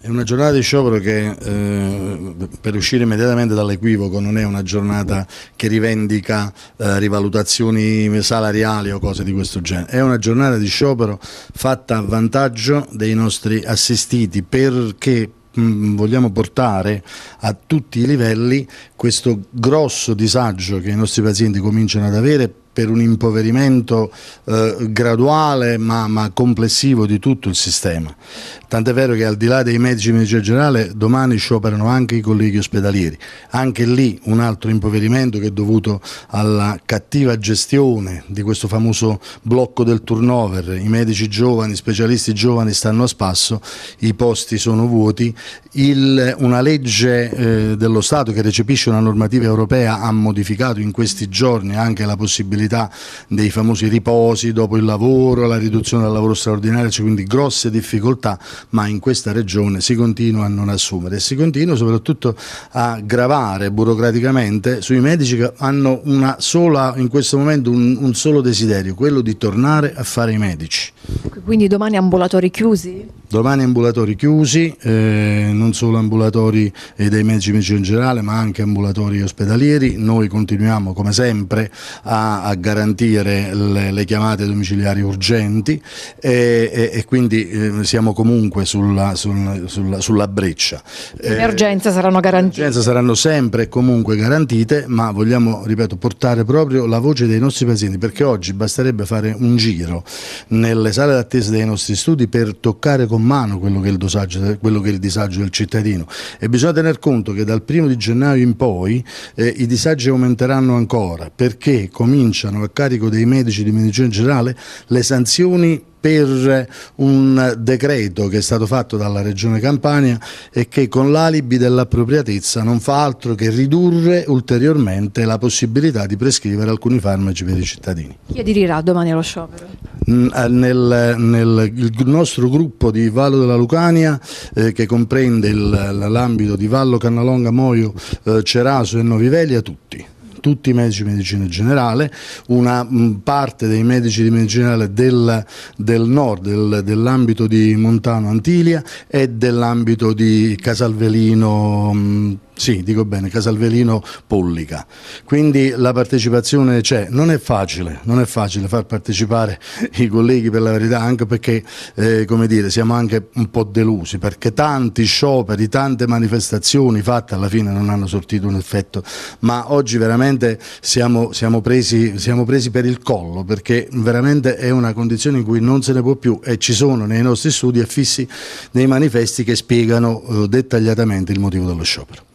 È una giornata di sciopero che, eh, per uscire immediatamente dall'equivoco, non è una giornata che rivendica eh, rivalutazioni salariali o cose di questo genere. È una giornata di sciopero fatta a vantaggio dei nostri assistiti perché mm, vogliamo portare a tutti i livelli questo grosso disagio che i nostri pazienti cominciano ad avere per un impoverimento eh, graduale ma, ma, complessivo di tutto il sistema. Tant'è vero che al di là dei medici di medicina generale domani scioperano anche i colleghi ospedalieri. Anche lì un altro impoverimento che è dovuto alla cattiva gestione di questo famoso blocco del turnover. I medici giovani, specialisti giovani stanno a spasso, i posti sono vuoti. Il, una legge eh, dello Stato che recepisce una normativa europea ha modificato in questi giorni anche la possibilità possibilità dei famosi riposi dopo il lavoro, la riduzione del lavoro straordinario, cioè quindi grosse difficoltà, ma in questa regione si continua a non assumere e si continua soprattutto a gravare burocraticamente sui medici che hanno sola, in questo momento un, un solo desiderio, quello di tornare a fare i medici. Quindi domani ambulatori chiusi? Domani ambulatori chiusi, eh, non solo ambulatori dei medici medici in generale ma anche ambulatori ospedalieri. Noi continuiamo come sempre a, a garantire le, le, chiamate domiciliari urgenti e, e, e quindi eh, siamo comunque sulla, sul, sulla, sulla breccia. Le emergenze eh, saranno garantite. Le emergenze saranno sempre e comunque garantite ma vogliamo, ripeto, portare proprio la voce dei nostri pazienti perché oggi basterebbe fare un giro nelle sale d'attesa dei nostri studi per toccare con con mano quello che, dosaggio, quello che è il, disagio del cittadino e bisogna tener conto che dal primo di gennaio in poi eh, i disagi aumenteranno ancora perché cominciano a carico dei medici di medicina generale le sanzioni per un decreto che è stato fatto dalla Regione Campania e che con l'alibi dell'appropriatezza non fa altro che ridurre ulteriormente la possibilità di prescrivere alcuni farmaci per i cittadini. Chi aderirà domani allo sciopero? Eh, nel, nel nostro gruppo di Vallo della Lucania eh, che comprende l'ambito di Vallo, Cannalonga, Moio, eh, Ceraso e Noviveglia tutti tutti i medici di medicina generale, una parte dei medici di medicina generale del, del nord, del, dell'ambito di Montano Antilia e dell'ambito di Casalvelino sì, dico bene, Casalvelino Pollica. Quindi la partecipazione c'è, non è facile, non è facile far partecipare i colleghi per la verità, anche perché eh, come dire, siamo anche un po' delusi, perché tanti scioperi, tante manifestazioni fatte alla fine non hanno sortito un effetto, ma oggi veramente siamo, siamo, presi, siamo presi per il collo, perché veramente è una condizione in cui non se ne può più e ci sono nei nostri studi affissi dei manifesti che spiegano eh, dettagliatamente il motivo dello sciopero.